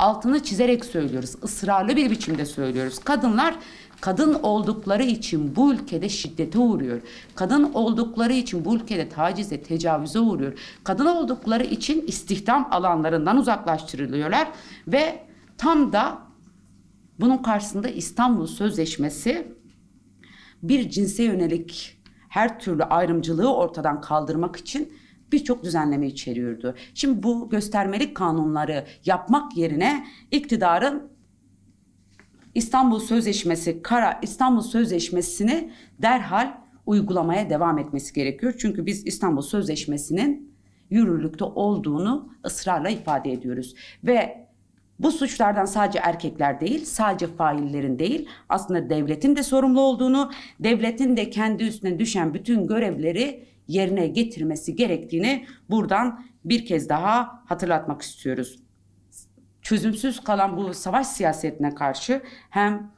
altını çizerek söylüyoruz. ısrarlı bir biçimde söylüyoruz. Kadınlar kadın oldukları için bu ülkede şiddete uğruyor. Kadın oldukları için bu ülkede tacize, tecavüze uğruyor. Kadın oldukları için istihdam alanlarından uzaklaştırılıyorlar ve tam da bunun karşısında İstanbul Sözleşmesi bir cinse yönelik her türlü ayrımcılığı ortadan kaldırmak için birçok düzenleme içeriyordu. Şimdi bu göstermelik kanunları yapmak yerine iktidarın İstanbul Sözleşmesi kara İstanbul Sözleşmesi'ni derhal uygulamaya devam etmesi gerekiyor. Çünkü biz İstanbul Sözleşmesi'nin yürürlükte olduğunu ısrarla ifade ediyoruz ve bu suçlardan sadece erkekler değil, sadece faillerin değil, aslında devletin de sorumlu olduğunu, devletin de kendi üstüne düşen bütün görevleri yerine getirmesi gerektiğini buradan bir kez daha hatırlatmak istiyoruz. Çözümsüz kalan bu savaş siyasetine karşı hem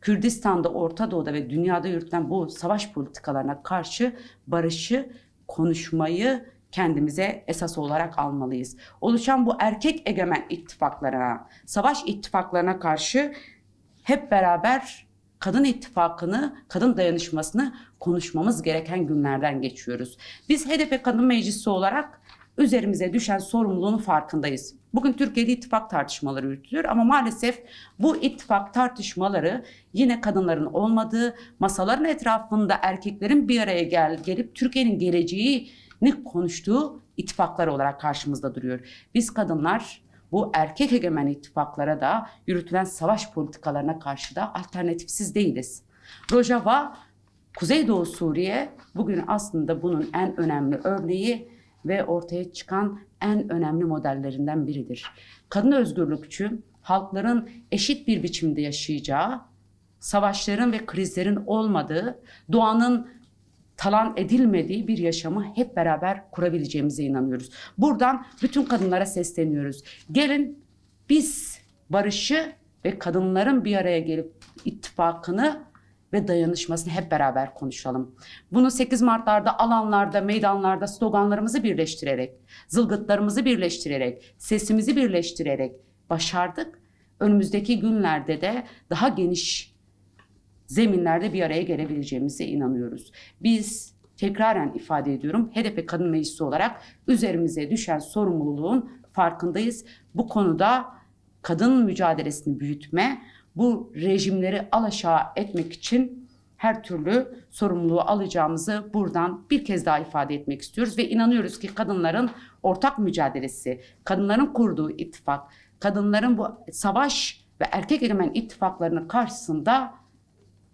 Kürdistan'da, Orta Doğu'da ve dünyada yürütülen bu savaş politikalarına karşı barışı konuşmayı kendimize esas olarak almalıyız. Oluşan bu erkek egemen ittifaklara, savaş ittifaklarına karşı hep beraber kadın ittifakını, kadın dayanışmasını konuşmamız gereken günlerden geçiyoruz. Biz HDP Kadın Meclisi olarak üzerimize düşen sorumluluğun farkındayız. Bugün Türkiye'de ittifak tartışmaları yürütülür ama maalesef bu ittifak tartışmaları yine kadınların olmadığı, masaların etrafında erkeklerin bir araya gel gelip Türkiye'nin geleceğini konuştuğu ittifaklar olarak karşımızda duruyor. Biz kadınlar bu erkek egemen ittifaklara da yürütülen savaş politikalarına karşı da alternatifsiz değiliz. Rojava, Kuzeydoğu Suriye bugün aslında bunun en önemli örneği ve ortaya çıkan en önemli modellerinden biridir. Kadın özgürlükçü, halkların eşit bir biçimde yaşayacağı, savaşların ve krizlerin olmadığı, doğanın talan edilmediği bir yaşamı hep beraber kurabileceğimize inanıyoruz. Buradan bütün kadınlara sesleniyoruz. Gelin biz barışı ve kadınların bir araya gelip ittifakını ve dayanışmasını hep beraber konuşalım. Bunu 8 Mart'larda alanlarda, meydanlarda sloganlarımızı birleştirerek, zılgıtlarımızı birleştirerek, sesimizi birleştirerek başardık. Önümüzdeki günlerde de daha geniş zeminlerde bir araya gelebileceğimize inanıyoruz. Biz tekraren ifade ediyorum HDP Kadın Meclisi olarak üzerimize düşen sorumluluğun farkındayız. Bu konuda kadın mücadelesini büyütme, bu rejimleri alaşağı etmek için her türlü sorumluluğu alacağımızı buradan bir kez daha ifade etmek istiyoruz ve inanıyoruz ki kadınların ortak mücadelesi, kadınların kurduğu ittifak, kadınların bu savaş ve erkek egemen ittifaklarının karşısında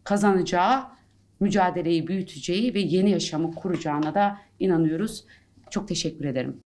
kazanacağı, mücadeleyi büyüteceği ve yeni yaşamı kuracağına da inanıyoruz. Çok teşekkür ederim.